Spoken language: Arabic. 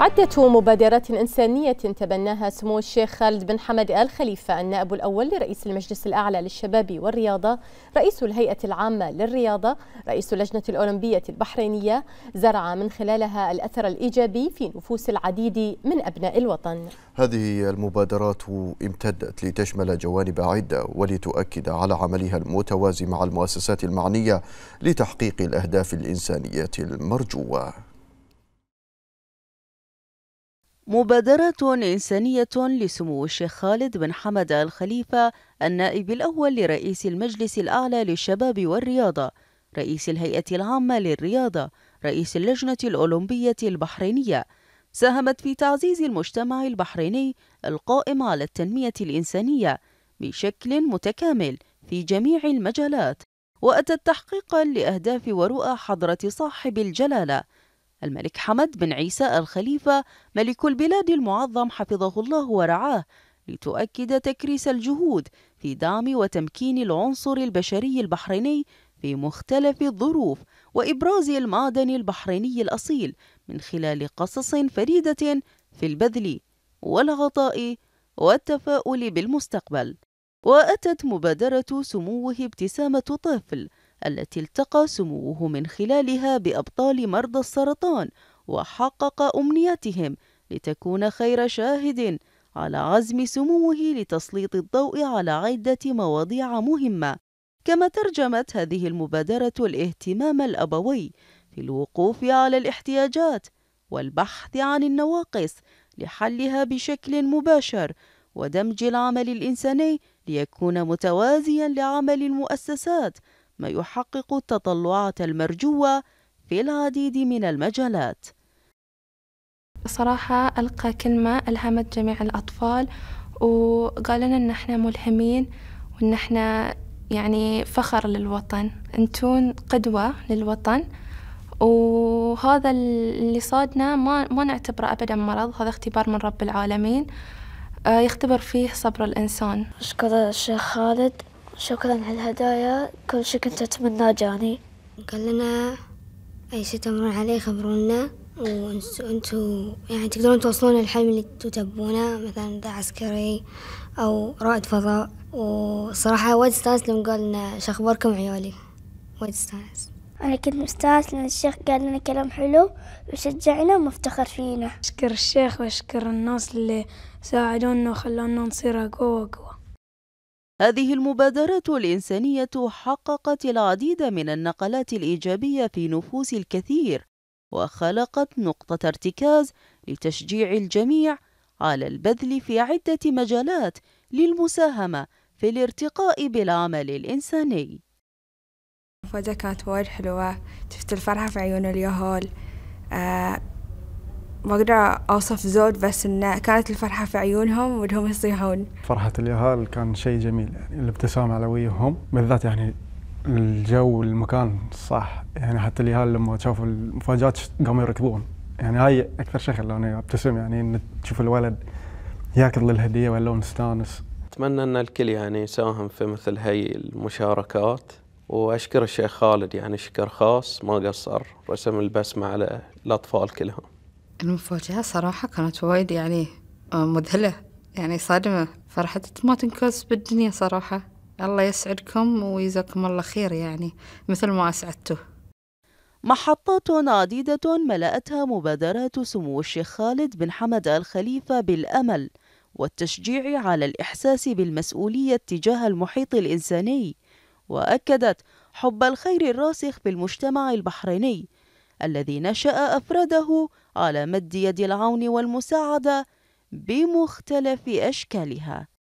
عدة مبادرات إنسانية تبناها سمو الشيخ خالد بن حمد آل خليفة النائب الأول لرئيس المجلس الأعلى للشباب والرياضة رئيس الهيئة العامة للرياضة رئيس اللجنة الأولمبية البحرينية زرع من خلالها الأثر الإيجابي في نفوس العديد من أبناء الوطن هذه المبادرات امتدت لتشمل جوانب عدة ولتؤكد على عملها المتوازي مع المؤسسات المعنية لتحقيق الأهداف الإنسانية المرجوة مبادرة إنسانية لسمو الشيخ خالد بن حمد آل خليفة النائب الأول لرئيس المجلس الأعلى للشباب والرياضة رئيس الهيئة العامة للرياضة رئيس اللجنة الأولمبية البحرينية ساهمت في تعزيز المجتمع البحريني القائم على التنمية الإنسانية بشكل متكامل في جميع المجالات وأتت تحقيقا لأهداف ورؤى حضرة صاحب الجلالة الملك حمد بن عيسى الخليفة ملك البلاد المعظم حفظه الله ورعاه لتؤكد تكريس الجهود في دعم وتمكين العنصر البشري البحريني في مختلف الظروف وإبراز المعدن البحريني الأصيل من خلال قصص فريدة في البذل والعطاء والتفاؤل بالمستقبل وأتت مبادرة سموه ابتسامة طفل التي التقى سموه من خلالها بأبطال مرضى السرطان وحقق أمنيتهم لتكون خير شاهد على عزم سموه لتسليط الضوء على عدة مواضيع مهمة كما ترجمت هذه المبادرة الاهتمام الأبوي في الوقوف على الاحتياجات والبحث عن النواقص لحلها بشكل مباشر ودمج العمل الإنساني ليكون متوازيا لعمل المؤسسات ما يحقق التطلعات المرجوة في العديد من المجالات صراحة ألقى كلمة ألهمت جميع الأطفال وقال لنا إن إحنا ملهمين وإن إحنا يعني فخر للوطن أنتون قدوة للوطن وهذا اللي صادنا ما, ما نعتبره أبدا مرض هذا اختبار من رب العالمين آه، يختبر فيه صبر الإنسان أشكر الشيخ خالد شكرا على الهدايا كل شيء كنت أتمناه جاني قال لنا أي شيء تمرون عليه خبرونا وانتوا يعني تقدرون توصلون الحلم اللي تبونه مثلا ده عسكري أو رائد فضاء وصراحة وايد استانس لما قال لنا شخباركم عيالي وايد استانس أنا كنت مستانس لأن الشيخ قال لنا كلام حلو وشجعنا ومفتخر فينا أشكر الشيخ وأشكر الناس اللي ساعدونا وخلونا نصير أقوى اقوى هذه المبادرات الإنسانية حققت العديد من النقلات الإيجابية في نفوس الكثير وخلقت نقطة ارتكاز لتشجيع الجميع على البذل في عدة مجالات للمساهمة في الارتقاء بالعمل الإنساني فوجة كانت وايد حلوة شفت الفرحة في عيون اليهال آه ما أقدر أوصف زود بس إنه كانت الفرحة في عيونهم وإنهم يصيحون فرحة اليهال كان شيء جميل يعني الابتسامة على وجههم بالذات يعني الجو والمكان صح يعني حتى اليهال لما شافوا المفاجآت قاموا يركضون يعني هاي أكثر شيء خلاني أبتسم يعني إن تشوف الولد ياكل الهدية ولا مستانس أتمنى أن الكل يعني يساهم في مثل هاي المشاركات وأشكر الشيخ خالد يعني شكر خاص ما قصر رسم البسمة على الأطفال كلهم المفاجأة صراحة كانت وايد يعني آه، مذهلة يعني صادمة فرحت ما تنكس بالدنيا صراحة الله يسعدكم ويجزاكم الله خير يعني مثل ما أسعدته محطات عديدة ملأتها مبادرات سمو الشيخ خالد بن حمد الخليفة بالأمل والتشجيع على الإحساس بالمسؤولية تجاه المحيط الإنساني وأكدت حب الخير الراسخ في المجتمع البحريني الذي نشأ أفراده على مد يد العون والمساعدة بمختلف أشكالها